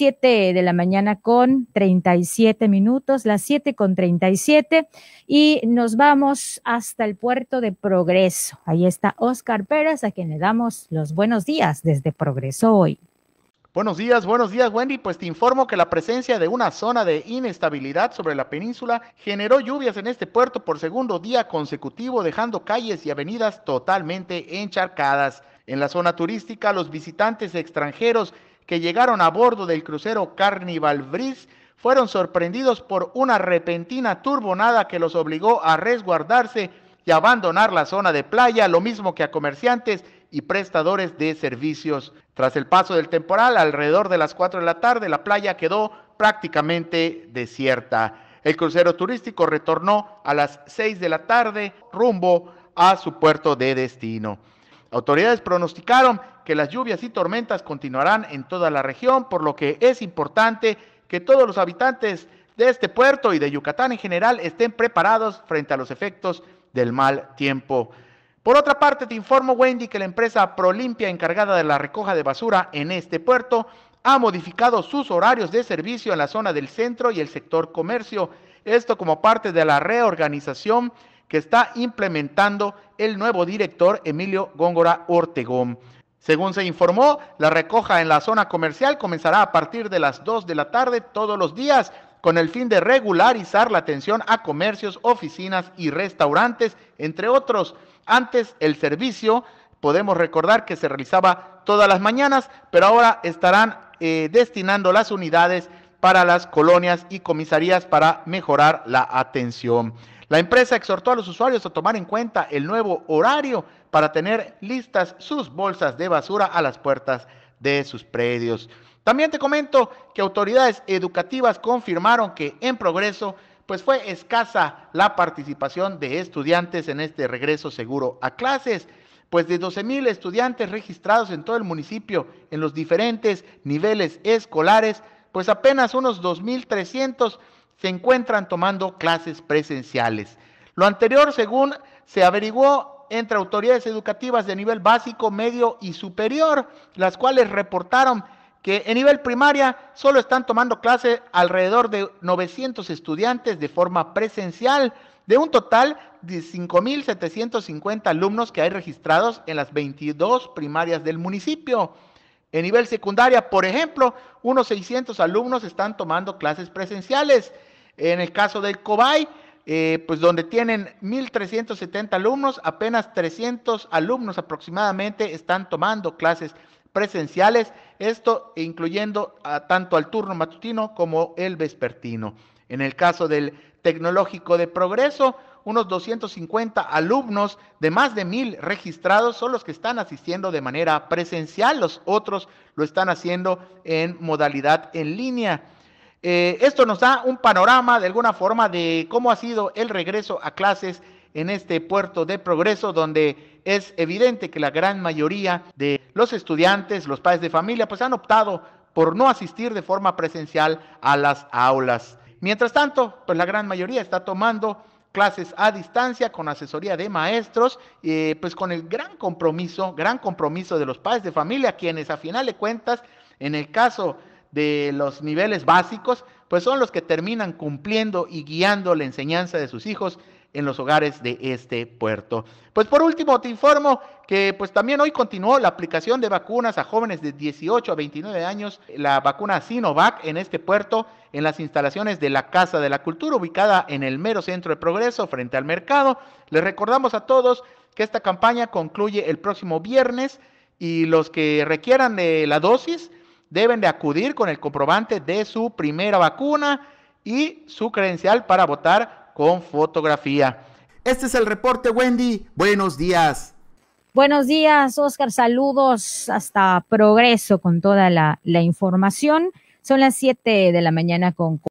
7 de la mañana con 37 minutos, las 7 con 37, y nos vamos hasta el puerto de Progreso. Ahí está Oscar Pérez, a quien le damos los buenos días desde Progreso hoy. Buenos días, buenos días Wendy. Pues te informo que la presencia de una zona de inestabilidad sobre la península generó lluvias en este puerto por segundo día consecutivo, dejando calles y avenidas totalmente encharcadas. En la zona turística, los visitantes extranjeros que llegaron a bordo del crucero Carnival Breeze fueron sorprendidos por una repentina turbonada que los obligó a resguardarse y abandonar la zona de playa, lo mismo que a comerciantes y prestadores de servicios. Tras el paso del temporal, alrededor de las 4 de la tarde, la playa quedó prácticamente desierta. El crucero turístico retornó a las 6 de la tarde rumbo a su puerto de destino. Autoridades pronosticaron que las lluvias y tormentas continuarán en toda la región, por lo que es importante que todos los habitantes de este puerto y de Yucatán en general estén preparados frente a los efectos del mal tiempo. Por otra parte, te informo, Wendy, que la empresa Prolimpia encargada de la recoja de basura en este puerto ha modificado sus horarios de servicio en la zona del centro y el sector comercio. Esto como parte de la reorganización que está implementando el nuevo director Emilio Góngora Ortegón. Según se informó, la recoja en la zona comercial comenzará a partir de las 2 de la tarde todos los días con el fin de regularizar la atención a comercios, oficinas y restaurantes, entre otros. Antes el servicio, podemos recordar que se realizaba todas las mañanas, pero ahora estarán eh, destinando las unidades para las colonias y comisarías para mejorar la atención. La empresa exhortó a los usuarios a tomar en cuenta el nuevo horario para tener listas sus bolsas de basura a las puertas de sus predios. También te comento que autoridades educativas confirmaron que en progreso pues fue escasa la participación de estudiantes en este regreso seguro a clases, pues de 12 mil estudiantes registrados en todo el municipio en los diferentes niveles escolares, pues apenas unos 2.300 se encuentran tomando clases presenciales. Lo anterior, según se averiguó entre autoridades educativas de nivel básico, medio y superior, las cuales reportaron que en nivel primaria solo están tomando clases alrededor de 900 estudiantes de forma presencial, de un total de 5.750 alumnos que hay registrados en las 22 primarias del municipio. En nivel secundaria, por ejemplo, unos 600 alumnos están tomando clases presenciales en el caso del COBAI, eh, pues donde tienen 1.370 alumnos, apenas 300 alumnos aproximadamente están tomando clases presenciales, esto incluyendo tanto al turno matutino como el vespertino. En el caso del Tecnológico de Progreso, unos 250 alumnos de más de mil registrados son los que están asistiendo de manera presencial, los otros lo están haciendo en modalidad en línea. Eh, esto nos da un panorama de alguna forma de cómo ha sido el regreso a clases en este puerto de progreso donde es evidente que la gran mayoría de los estudiantes, los padres de familia, pues han optado por no asistir de forma presencial a las aulas. Mientras tanto, pues la gran mayoría está tomando clases a distancia con asesoría de maestros, eh, pues con el gran compromiso, gran compromiso de los padres de familia, quienes a final de cuentas, en el caso de los niveles básicos, pues son los que terminan cumpliendo y guiando la enseñanza de sus hijos en los hogares de este puerto. Pues por último te informo que pues también hoy continuó la aplicación de vacunas a jóvenes de 18 a 29 años, la vacuna Sinovac en este puerto, en las instalaciones de la Casa de la Cultura, ubicada en el mero centro de progreso frente al mercado. Les recordamos a todos que esta campaña concluye el próximo viernes y los que requieran de la dosis, deben de acudir con el comprobante de su primera vacuna y su credencial para votar con fotografía. Este es el reporte, Wendy. Buenos días. Buenos días, Oscar. Saludos hasta Progreso con toda la, información. Son las 7 de la mañana con...